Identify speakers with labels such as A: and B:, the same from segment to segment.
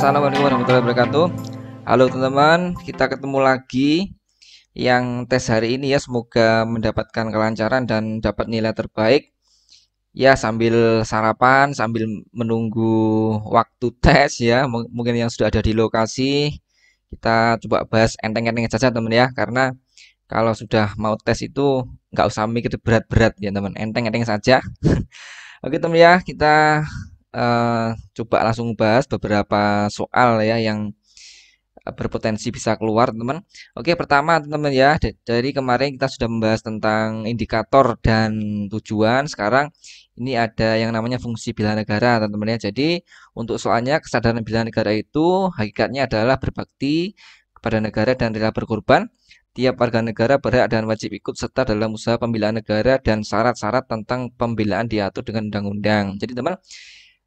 A: Assalamualaikum warahmatullahi wabarakatuh. Halo teman-teman, kita ketemu lagi yang tes hari ini ya. Semoga mendapatkan kelancaran dan dapat nilai terbaik. Ya, sambil sarapan, sambil menunggu waktu tes ya. Mungkin yang sudah ada di lokasi, kita coba bahas enteng-enteng saja teman ya. Karena kalau sudah mau tes itu nggak usah mikir berat-berat ya teman. Enteng-enteng saja. Oke teman ya, kita uh, coba langsung bahas beberapa soal ya yang eh, berpotensi bisa keluar teman-teman. Oke pertama teman-teman ya dari kemarin kita sudah membahas tentang indikator dan tujuan sekarang ini ada yang namanya fungsi bila negara teman-teman ya. Jadi untuk soalnya kesadaran bila negara itu hakikatnya adalah berbakti kepada negara dan rela berkorban. Tiap warga negara berhak dan wajib ikut serta dalam usaha pembelaan negara dan syarat-syarat tentang pembelaan diatur dengan undang-undang. Jadi teman, -teman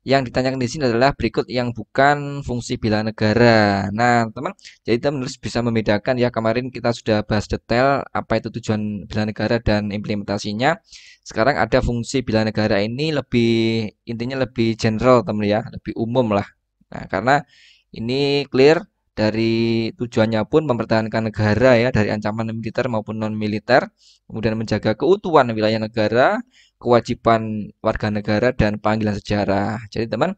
A: yang ditanyakan di sini adalah berikut yang bukan fungsi bila negara. Nah, teman, jadi teman harus bisa membedakan ya kemarin kita sudah bahas detail apa itu tujuan bila negara dan implementasinya. Sekarang ada fungsi bila negara ini lebih intinya lebih general teman ya, lebih umum lah. Nah, karena ini clear dari tujuannya pun mempertahankan negara ya dari ancaman militer maupun non militer, kemudian menjaga keutuhan wilayah negara, kewajiban warga negara dan panggilan sejarah. Jadi teman,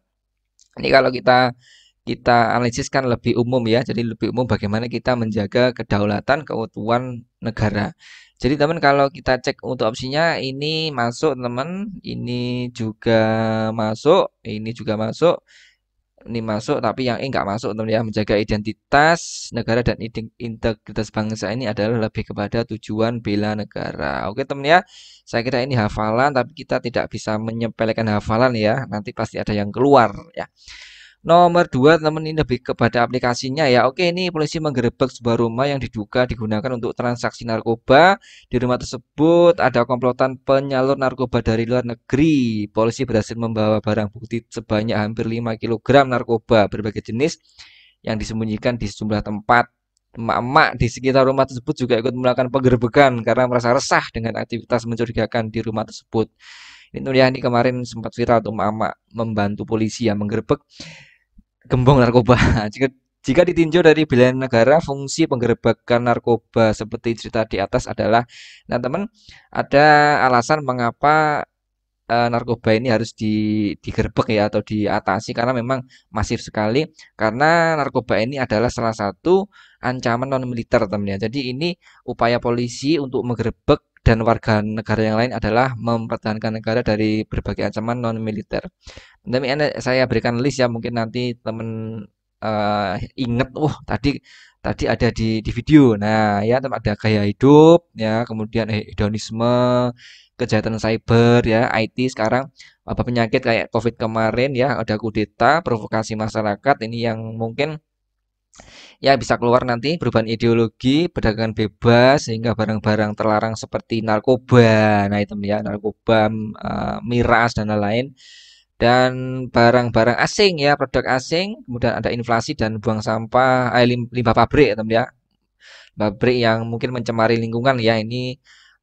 A: ini kalau kita kita analisis kan lebih umum ya, jadi lebih umum bagaimana kita menjaga kedaulatan keutuhan negara. Jadi teman kalau kita cek untuk opsinya ini masuk teman, ini juga masuk, ini juga masuk, ini masuk tapi yang E nggak masuk teman ya menjaga identitas negara dan integritas bangsa ini adalah lebih kepada tujuan bela negara oke teman ya saya kira ini hafalan tapi kita tidak bisa menyepelekan hafalan ya nanti pasti ada yang keluar ya Nomor dua teman ini lebih kepada aplikasinya ya. Oke, ini polisi menggerebek sebuah rumah yang diduga digunakan untuk transaksi narkoba. Di rumah tersebut ada komplotan penyalur narkoba dari luar negeri. Polisi berhasil membawa barang bukti sebanyak hampir 5 kg narkoba berbagai jenis yang disembunyikan di sejumlah tempat. Emak-emak di sekitar rumah tersebut juga ikut melakukan penggerebekan karena merasa resah dengan aktivitas mencurigakan di rumah tersebut. Ini ya, ini kemarin sempat viral tuh emak membantu polisi yang menggerebek gembong narkoba. Jika jika ditinjau dari bilangan negara, fungsi penggerbekan narkoba seperti cerita di atas adalah, nah teman, ada alasan mengapa e, narkoba ini harus di, digerbek ya atau diatasi karena memang masif sekali karena narkoba ini adalah salah satu ancaman non militer teman ya. Jadi ini upaya polisi untuk menggerbek dan warga negara yang lain adalah mempertahankan negara dari berbagai ancaman non militer. Tapi saya berikan list ya mungkin nanti teman uh, eh, inget, uh oh, tadi tadi ada di di video. Nah ya ada gaya hidup ya kemudian hedonisme kejahatan cyber ya IT sekarang apa penyakit kayak COVID kemarin ya ada kudeta provokasi masyarakat ini yang mungkin ya bisa keluar nanti perubahan ideologi perdagangan bebas sehingga barang-barang terlarang seperti narkoba nah itu ya narkoba uh, miras dan lain-lain dan barang-barang asing ya produk asing kemudian ada inflasi dan buang sampah eh, limbah pabrik ya teman ya pabrik yang mungkin mencemari lingkungan ya ini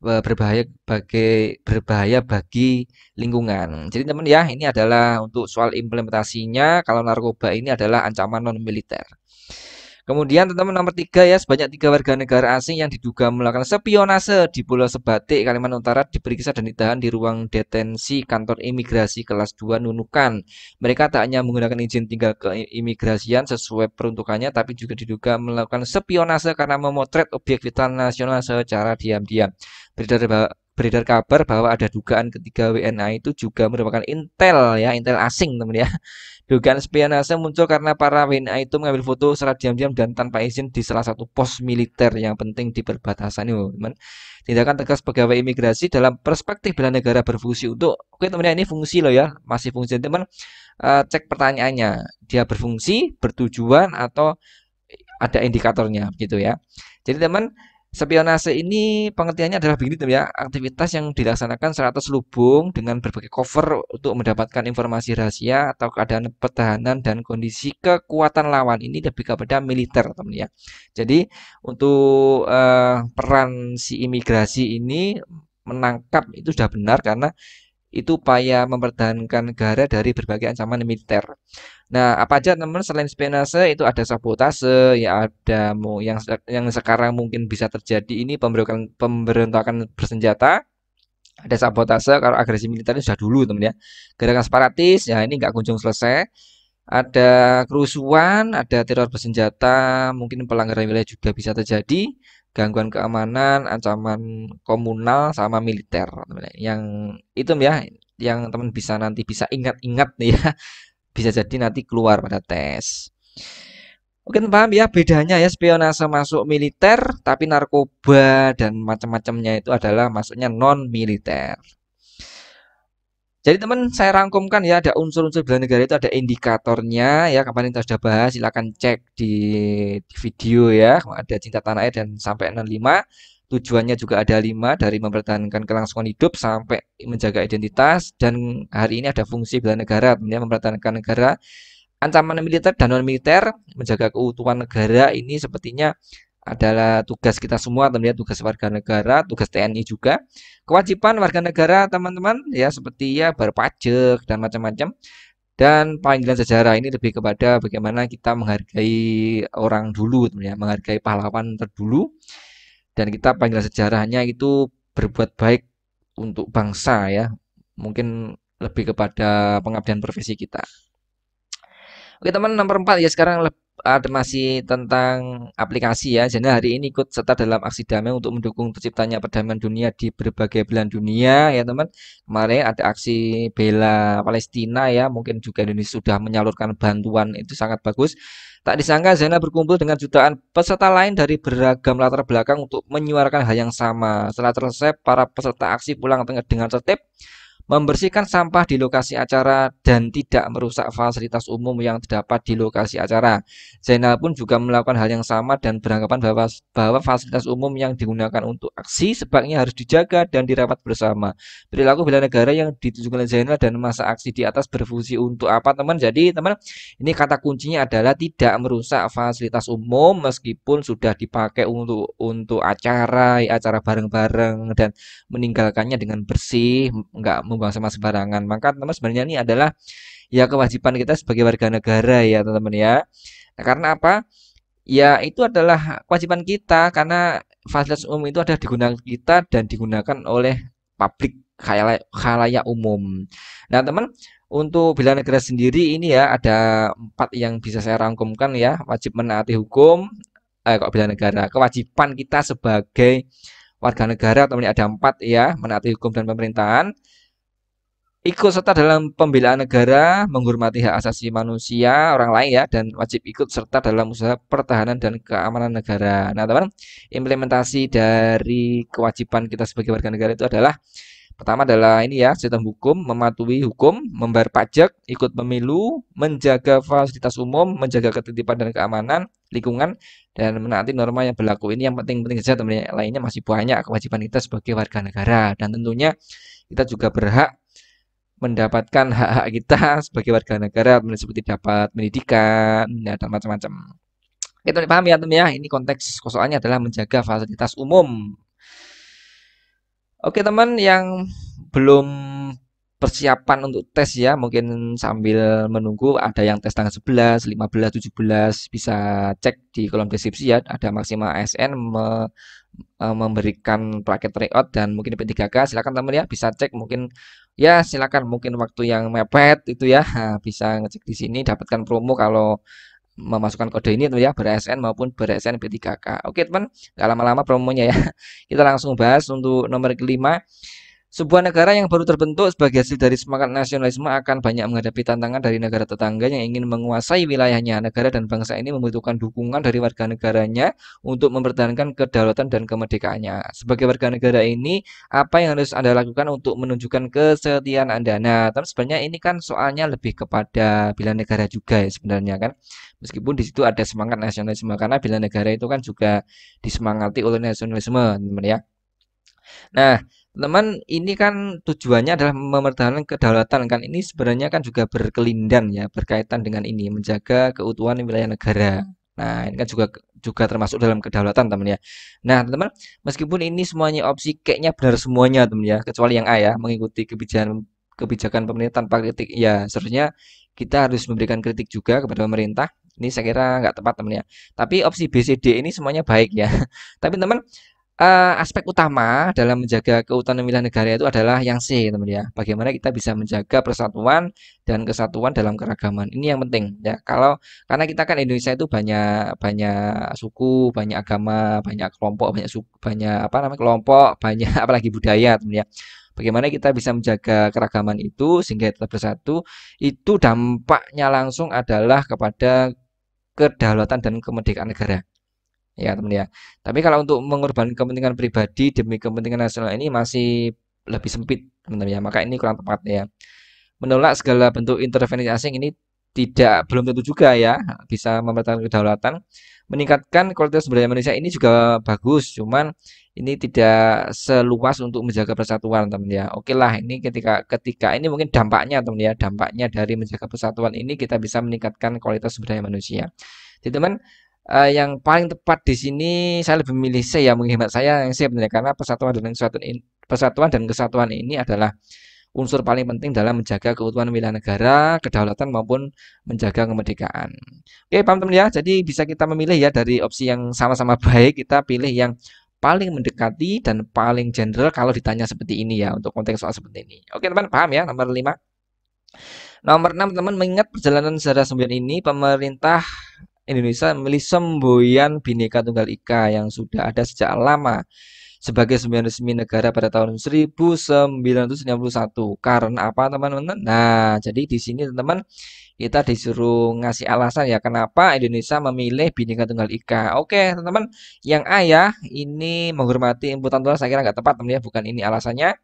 A: Eh, berbahaya bagi berbahaya bagi lingkungan. Jadi teman ya, ini adalah untuk soal implementasinya kalau narkoba ini adalah ancaman non militer. Kemudian teman-teman nomor tiga ya sebanyak tiga warga negara asing yang diduga melakukan spionase di Pulau Sebatik Kalimantan Utara diperiksa dan ditahan di ruang detensi kantor imigrasi kelas 2 Nunukan. Mereka tak hanya menggunakan izin tinggal keimigrasian sesuai peruntukannya tapi juga diduga melakukan spionase karena memotret objek vital nasional secara diam-diam beredar beredar kabar bahwa ada dugaan ketiga WNA itu juga merupakan intel ya, intel asing teman ya. Dugaan spionase muncul karena para WNA itu mengambil foto secara diam-diam dan tanpa izin di salah satu pos militer yang penting di perbatasan ini teman. Tindakan tegas pegawai imigrasi dalam perspektif bela negara berfungsi untuk oke teman ya ini fungsi loh ya, masih fungsi teman. Uh, eh, cek pertanyaannya, dia berfungsi, bertujuan atau ada indikatornya gitu ya. Jadi teman Spionase ini pengertiannya adalah begini ya, aktivitas yang dilaksanakan secara lubung dengan berbagai cover untuk mendapatkan informasi rahasia atau keadaan pertahanan dan kondisi kekuatan lawan ini lebih kepada militer teman ya. Jadi untuk eh, peran si imigrasi ini menangkap itu sudah benar karena itu upaya mempertahankan negara dari berbagai ancaman militer. Nah, apa aja teman selain spionase itu ada sabotase, ya ada yang yang sekarang mungkin bisa terjadi ini pemberontakan pemberontakan bersenjata, ada sabotase kalau agresi militer ini sudah dulu teman ya. Gerakan separatis ya ini nggak kunjung selesai. Ada kerusuhan, ada teror bersenjata, mungkin pelanggaran wilayah juga bisa terjadi gangguan keamanan, ancaman komunal sama militer. Yang itu ya yang teman bisa nanti bisa ingat-ingat ya. Bisa jadi nanti keluar pada tes. Oke, paham ya bedanya ya spionase masuk militer, tapi narkoba dan macam-macamnya itu adalah masuknya non militer. Jadi teman saya rangkumkan ya ada unsur-unsur bela negara itu ada indikatornya ya kemarin kita sudah bahas silahkan cek di, di video ya ada cinta tanah air dan sampai 65 tujuannya juga ada lima dari mempertahankan kelangsungan hidup sampai menjaga identitas dan hari ini ada fungsi bela negara ya, mempertahankan negara ancaman militer dan non militer menjaga keutuhan negara ini sepertinya adalah tugas kita semua teman-teman tugas warga negara tugas TNI juga kewajiban warga negara teman-teman ya seperti ya berpajak dan macam-macam dan panggilan sejarah ini lebih kepada bagaimana kita menghargai orang dulu teman ya menghargai pahlawan terdulu dan kita panggilan sejarahnya itu berbuat baik untuk bangsa ya mungkin lebih kepada pengabdian profesi kita oke teman nomor 4 ya sekarang ada masih tentang aplikasi ya. Jadi hari ini ikut serta dalam aksi damai untuk mendukung terciptanya perdamaian dunia di berbagai belahan dunia ya teman. Kemarin ada aksi bela Palestina ya, mungkin juga Indonesia sudah menyalurkan bantuan itu sangat bagus. Tak disangka Zena berkumpul dengan jutaan peserta lain dari beragam latar belakang untuk menyuarakan hal yang sama. Setelah selesai, para peserta aksi pulang dengan tertib membersihkan sampah di lokasi acara dan tidak merusak fasilitas umum yang terdapat di lokasi acara. Zainal pun juga melakukan hal yang sama dan beranggapan bahwa, bahwa fasilitas umum yang digunakan untuk aksi sebaiknya harus dijaga dan dirawat bersama. Perilaku bela negara yang ditujukan oleh Zainal dan masa aksi di atas berfungsi untuk apa teman? Jadi teman ini kata kuncinya adalah tidak merusak fasilitas umum meskipun sudah dipakai untuk untuk acara acara bareng-bareng dan meninggalkannya dengan bersih, enggak buang sampah sembarangan. Maka teman-teman sebenarnya ini adalah ya kewajiban kita sebagai warga negara ya teman-teman ya. Nah, karena apa? Ya itu adalah kewajiban kita karena fasilitas umum itu ada digunakan kita dan digunakan oleh publik khalayak, umum. Nah teman untuk bila negara sendiri ini ya ada empat yang bisa saya rangkumkan ya wajib menaati hukum eh, kok bila negara kewajiban kita sebagai warga negara teman ada empat ya menaati hukum dan pemerintahan ikut serta dalam pembelaan negara, menghormati hak asasi manusia orang lain ya dan wajib ikut serta dalam usaha pertahanan dan keamanan negara. Nah, teman, implementasi dari kewajiban kita sebagai warga negara itu adalah pertama adalah ini ya, sistem hukum, mematuhi hukum, membayar pajak, ikut pemilu, menjaga fasilitas umum, menjaga ketertiban dan keamanan lingkungan dan menaati norma yang berlaku. Ini yang penting-penting saja, teman lainnya masih banyak kewajiban kita sebagai warga negara dan tentunya kita juga berhak mendapatkan hak-hak kita sebagai warga negara seperti dapat pendidikan ya, dan macam-macam. Kita paham ya, teman ya, ini konteks soalnya adalah menjaga fasilitas umum. Oke teman yang belum persiapan untuk tes ya mungkin sambil menunggu ada yang tes tanggal 11, 15, 17 bisa cek di kolom deskripsi ya ada maksimal ASN me, e, memberikan paket tryout dan mungkin P3K silakan teman ya bisa cek mungkin ya silakan mungkin waktu yang mepet itu ya bisa ngecek di sini dapatkan promo kalau memasukkan kode ini tuh ya beresn maupun BRSN P3K. Oke teman, nggak lama-lama promonya ya. Kita langsung bahas untuk nomor kelima sebuah negara yang baru terbentuk sebagai hasil dari semangat nasionalisme akan banyak menghadapi tantangan dari negara tetangga yang ingin menguasai wilayahnya. Negara dan bangsa ini membutuhkan dukungan dari warga negaranya untuk mempertahankan kedaulatan dan kemerdekaannya. Sebagai warga negara ini, apa yang harus Anda lakukan untuk menunjukkan kesetiaan Anda? Nah, tapi sebenarnya ini kan soalnya lebih kepada bila negara juga ya sebenarnya kan. Meskipun di situ ada semangat nasionalisme karena bila negara itu kan juga disemangati oleh nasionalisme, teman ya. Nah, teman ini kan tujuannya adalah mempertahankan kedaulatan kan ini sebenarnya kan juga berkelindan ya berkaitan dengan ini menjaga keutuhan wilayah negara hmm. nah ini kan juga juga termasuk dalam kedaulatan teman ya nah teman meskipun ini semuanya opsi kayaknya benar semuanya teman ya kecuali yang A ya mengikuti kebijakan kebijakan pemerintah tanpa kritik ya seharusnya kita harus memberikan kritik juga kepada pemerintah ini saya kira nggak tepat teman ya tapi opsi B C D ini semuanya baik ya tapi teman uh, aspek utama dalam menjaga wilayah negara itu adalah yang C, teman ya. Bagaimana kita bisa menjaga persatuan dan kesatuan dalam keragaman. Ini yang penting ya. Kalau karena kita kan Indonesia itu banyak banyak suku, banyak agama, banyak kelompok, banyak suku, banyak apa namanya kelompok, banyak apalagi budaya, teman ya bagaimana kita bisa menjaga keragaman itu sehingga tetap bersatu itu dampaknya langsung adalah kepada kedaulatan dan kemerdekaan negara ya teman ya tapi kalau untuk mengorbankan kepentingan pribadi demi kepentingan nasional ini masih lebih sempit teman ya maka ini kurang tepat ya menolak segala bentuk intervensi asing ini tidak belum tentu juga ya bisa mempertahankan kedaulatan meningkatkan kualitas budaya daya manusia ini juga bagus cuman ini tidak seluas untuk menjaga persatuan teman ya oke lah ini ketika ketika ini mungkin dampaknya teman ya dampaknya dari menjaga persatuan ini kita bisa meningkatkan kualitas budaya manusia jadi teman uh, yang paling tepat di sini saya lebih memilih C ya menghemat saya yang C benar ya, karena persatuan dan kesatuan ini, persatuan dan kesatuan ini adalah unsur paling penting dalam menjaga keutuhan wilayah negara, kedaulatan maupun menjaga kemerdekaan. Oke, paham teman ya? Jadi bisa kita memilih ya dari opsi yang sama-sama baik, kita pilih yang paling mendekati dan paling general kalau ditanya seperti ini ya untuk konteks soal seperti ini. Oke, teman paham ya nomor 5. Nomor 6 teman mengingat perjalanan sejarah sembilan ini pemerintah Indonesia memilih semboyan Bhinneka Tunggal Ika yang sudah ada sejak lama sebagai semboyan resmi negara pada tahun 1991. Karena apa, teman-teman? Nah, jadi di sini teman-teman kita disuruh ngasih alasan ya kenapa Indonesia memilih Bhinneka Tunggal Ika. Oke, teman-teman, yang A ya, ini menghormati inputan tulis saya kira nggak tepat teman teman ya, bukan ini alasannya.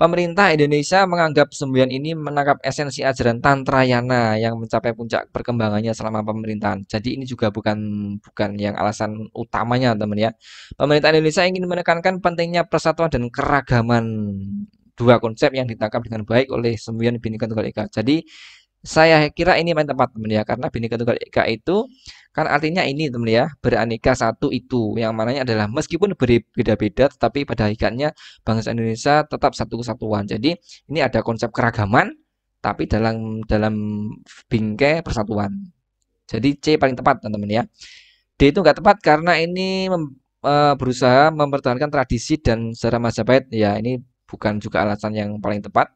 A: Pemerintah Indonesia menganggap sembilan ini menangkap esensi ajaran Tantrayana yang mencapai puncak perkembangannya selama pemerintahan. Jadi ini juga bukan bukan yang alasan utamanya, teman ya. Pemerintah Indonesia ingin menekankan pentingnya persatuan dan keragaman dua konsep yang ditangkap dengan baik oleh sembilan Bhinneka Tunggal Ika. Jadi saya kira ini main tempat teman ya karena bineka tunggal ika itu kan artinya ini teman ya beraneka satu itu yang mananya adalah meskipun berbeda-beda tetapi pada ikannya bangsa Indonesia tetap satu kesatuan. Jadi ini ada konsep keragaman tapi dalam dalam bingkai persatuan. Jadi C paling tepat teman-teman ya. D itu enggak tepat karena ini mem, e, berusaha mempertahankan tradisi dan masa Majapahit. Ya ini bukan juga alasan yang paling tepat.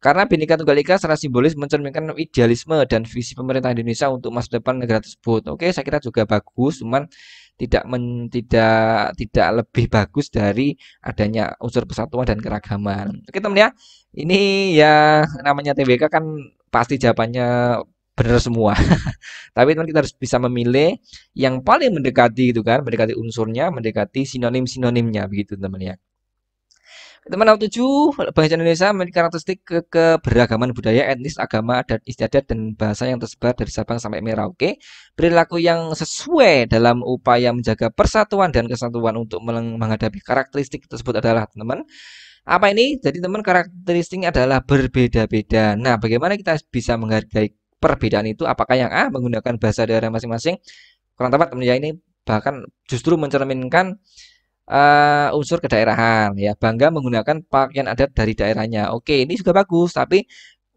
A: Karena Bhinneka Tunggal Ika secara simbolis mencerminkan idealisme dan visi pemerintah Indonesia untuk masa depan negara tersebut. Oke, saya kira juga bagus, cuman tidak men, tidak tidak lebih bagus dari adanya unsur persatuan dan keragaman. Oke, teman ya. Ini ya namanya TBK kan pasti jawabannya benar semua. Tapi teman kita harus bisa memilih yang paling mendekati gitu kan, mendekati unsurnya, mendekati sinonim-sinonimnya begitu teman ya. Teman nomor tujuh Bangsa Indonesia memiliki karakteristik ke keberagaman budaya, etnis, agama, dan istiadat dan bahasa yang tersebar dari Sabang sampai Merauke. Perilaku yang sesuai dalam upaya menjaga persatuan dan kesatuan untuk menghadapi karakteristik tersebut adalah teman apa ini? Jadi teman karakteristiknya adalah berbeda-beda. Nah, bagaimana kita bisa menghargai perbedaan itu? Apakah yang A menggunakan bahasa daerah masing-masing? Kurang tepat teman ya ini bahkan justru mencerminkan uh, unsur kedaerahan ya bangga menggunakan pakaian adat dari daerahnya oke ini juga bagus tapi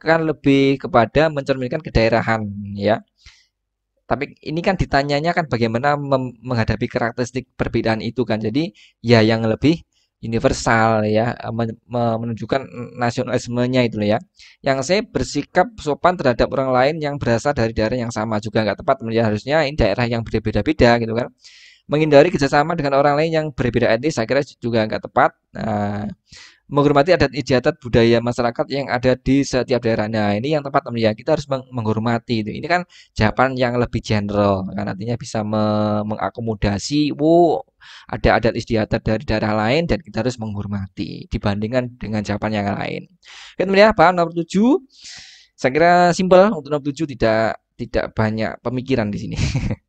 A: kan lebih kepada mencerminkan kedaerahan ya tapi ini kan ditanyanya kan bagaimana menghadapi karakteristik perbedaan itu kan jadi ya yang lebih universal ya menunjukkan nasionalismenya itu ya yang saya bersikap sopan terhadap orang lain yang berasal dari daerah yang sama juga nggak tepat ya. harusnya ini daerah yang berbeda-beda gitu kan menghindari kerjasama dengan orang lain yang berbeda etnis saya kira juga nggak tepat nah, menghormati adat ijadat budaya masyarakat yang ada di setiap daerah nah ini yang tepat ya kita harus menghormati itu ini kan jawaban yang lebih general kan artinya bisa mengakomodasi wow ada adat istiadat dari daerah lain dan kita harus menghormati dibandingkan dengan jawaban yang lain kemudian apa nomor tujuh. saya kira simpel untuk nomor tujuh tidak tidak banyak pemikiran di sini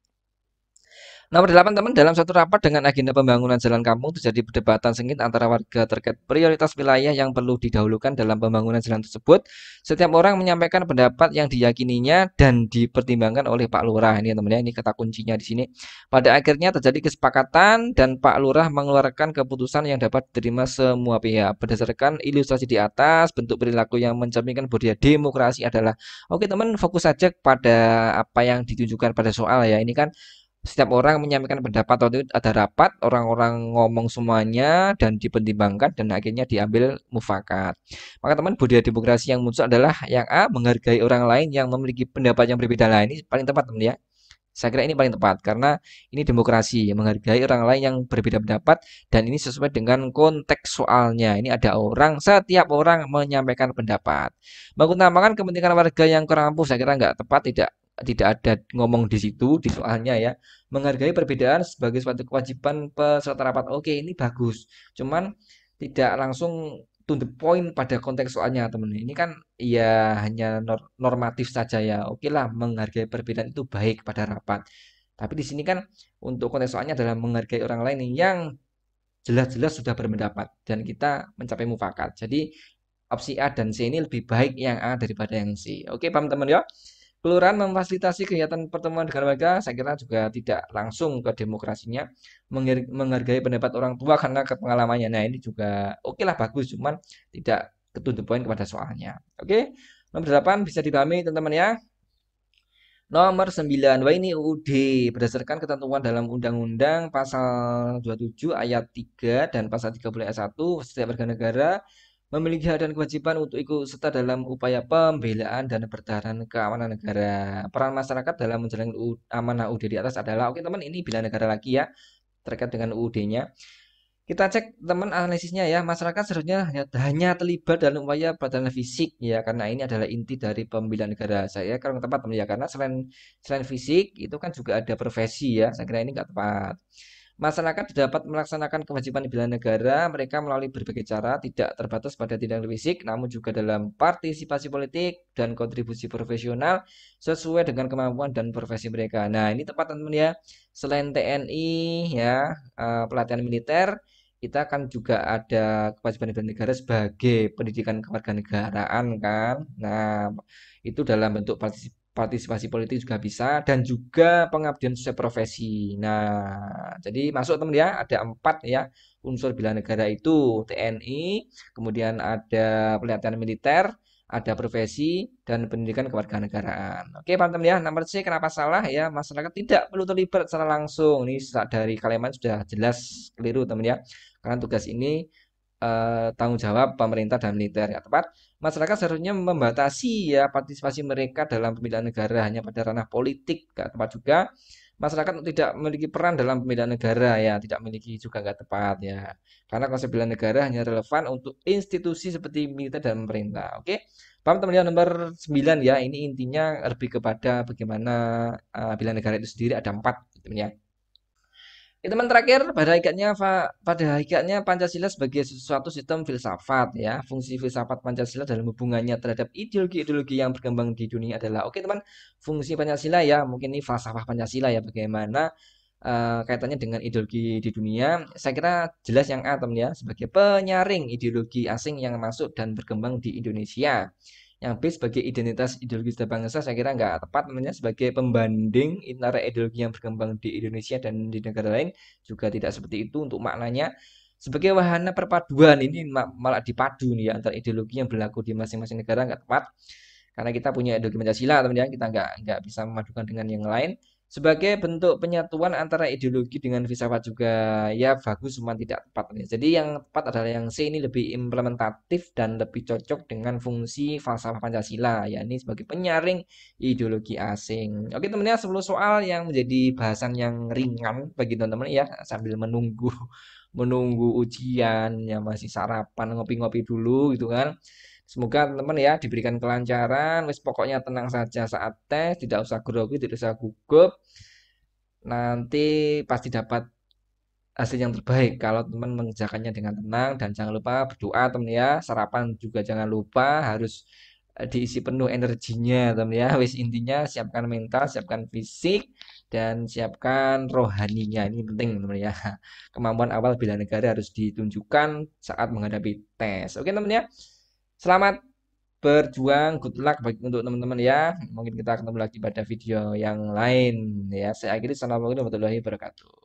A: Nomor 8 teman, dalam satu rapat dengan agenda pembangunan jalan kampung terjadi perdebatan sengit antara warga terkait prioritas wilayah yang perlu didahulukan dalam pembangunan jalan tersebut. Setiap orang menyampaikan pendapat yang diyakininya dan dipertimbangkan oleh Pak Lurah. Ini teman ya, ini kata kuncinya di sini. Pada akhirnya terjadi kesepakatan dan Pak Lurah mengeluarkan keputusan yang dapat diterima semua pihak. Berdasarkan ilustrasi di atas, bentuk perilaku yang mencerminkan budaya demokrasi adalah oke teman fokus saja pada apa yang ditunjukkan pada soal ya. Ini kan setiap orang menyampaikan pendapat waktu ada rapat orang-orang ngomong semuanya dan dipertimbangkan dan akhirnya diambil mufakat maka teman budaya demokrasi yang muncul adalah yang A menghargai orang lain yang memiliki pendapat yang berbeda lain nah, ini paling tepat teman ya saya kira ini paling tepat karena ini demokrasi menghargai orang lain yang berbeda pendapat dan ini sesuai dengan konteks soalnya. Ini ada orang, setiap orang menyampaikan pendapat. Mengutamakan kepentingan warga yang kurang mampu saya kira nggak tepat, tidak tidak ada ngomong di situ di soalnya ya menghargai perbedaan sebagai suatu kewajiban peserta rapat oke ini bagus cuman tidak langsung to the point pada konteks soalnya teman ini kan ya hanya normatif saja ya oke lah menghargai perbedaan itu baik pada rapat tapi di sini kan untuk konteks soalnya adalah menghargai orang lain yang jelas-jelas sudah berpendapat dan kita mencapai mufakat jadi opsi A dan C ini lebih baik yang A daripada yang C oke paham teman ya Kelurahan memfasilitasi kegiatan pertemuan dengan warga, saya kira juga tidak langsung ke demokrasinya, menghargai pendapat orang tua karena pengalamannya. Nah ini juga oke okay lah bagus, cuman tidak ketutup poin kepada soalnya. Oke, okay? nomor 8 bisa dipahami teman-teman ya. Nomor 9, wah ini UUD berdasarkan ketentuan dalam Undang-Undang Pasal 27 Ayat 3 dan Pasal 30 Ayat 1 setiap warga negara memiliki hak dan kewajiban untuk ikut serta dalam upaya pembelaan dan pertahanan keamanan negara. Peran masyarakat dalam menjalankan amanah UUD di atas adalah oke teman ini bila negara lagi ya terkait dengan UUD-nya. Kita cek teman analisisnya ya, masyarakat seharusnya hanya, hanya terlibat dalam upaya pertahanan fisik ya karena ini adalah inti dari pembelaan negara. Saya Kalau tepat teman ya karena selain selain fisik itu kan juga ada profesi ya. Saya kira ini nggak tepat. Masyarakat dapat melaksanakan kewajiban bela negara mereka melalui berbagai cara, tidak terbatas pada tindakan fisik, namun juga dalam partisipasi politik dan kontribusi profesional sesuai dengan kemampuan dan profesi mereka. Nah, ini tepat teman-teman ya. Selain TNI ya, eh, pelatihan militer, kita kan juga ada kewajiban bela negara sebagai pendidikan kewarganegaraan kan. Nah, itu dalam bentuk partisipasi partisipasi politik juga bisa dan juga pengabdian sesuai profesi. Nah, jadi masuk teman ya ada empat ya unsur bila negara itu TNI, kemudian ada pelatihan militer, ada profesi dan pendidikan kewarganegaraan. Oke, paham teman ya. Nomor C kenapa salah ya? Masyarakat tidak perlu terlibat secara langsung. Ini dari kalimat sudah jelas keliru teman ya. Karena tugas ini Eh, tanggung jawab pemerintah dan militer ya tepat masyarakat seharusnya membatasi ya partisipasi mereka dalam pemilihan negara hanya pada ranah politik nggak tepat juga masyarakat tidak memiliki peran dalam pemilihan negara ya tidak memiliki juga nggak tepat ya karena konsep pemilihan negara hanya relevan untuk institusi seperti militer dan pemerintah oke paham teman-teman nomor 9 ya ini intinya lebih kepada bagaimana uh, negara itu sendiri ada empat teman ya Ya, teman terakhir pada hakikatnya pada hakikatnya Pancasila sebagai sesuatu sistem filsafat ya. Fungsi filsafat Pancasila dalam hubungannya terhadap ideologi-ideologi yang berkembang di dunia adalah oke teman, fungsi Pancasila ya, mungkin ini falsafah Pancasila ya bagaimana uh, kaitannya dengan ideologi di dunia. Saya kira jelas yang A teman ya sebagai penyaring ideologi asing yang masuk dan berkembang di Indonesia yang B sebagai identitas ideologi sudah bangsa saya kira nggak tepat namanya sebagai pembanding antara ideologi yang berkembang di Indonesia dan di negara lain juga tidak seperti itu untuk maknanya sebagai wahana perpaduan ini malah dipadu nih ya, antara ideologi yang berlaku di masing-masing negara nggak tepat karena kita punya ideologi Pancasila teman-teman kita nggak nggak bisa memadukan dengan yang lain sebagai bentuk penyatuan antara ideologi dengan filsafat juga ya bagus cuma tidak tepat Jadi yang tepat adalah yang C ini lebih implementatif dan lebih cocok dengan fungsi falsafah Pancasila yakni sebagai penyaring ideologi asing. Oke teman-teman 10 ya, soal yang menjadi bahasan yang ringan bagi teman-teman ya sambil menunggu menunggu ujian ya masih sarapan ngopi-ngopi dulu gitu kan. Semoga teman-teman ya diberikan kelancaran, wis pokoknya tenang saja saat tes, tidak usah grogi, tidak usah gugup. Nanti pasti dapat hasil yang terbaik kalau teman mengerjakannya dengan tenang dan jangan lupa berdoa teman ya sarapan juga jangan lupa harus eh, diisi penuh energinya teman ya wis intinya siapkan mental siapkan fisik dan siapkan rohaninya ini penting teman ya kemampuan awal bila negara harus ditunjukkan saat menghadapi tes oke teman ya Selamat berjuang, good luck bagi untuk teman-teman ya. Mungkin kita ketemu lagi pada video yang lain ya. Saya akhiri, assalamualaikum warahmatullahi wabarakatuh.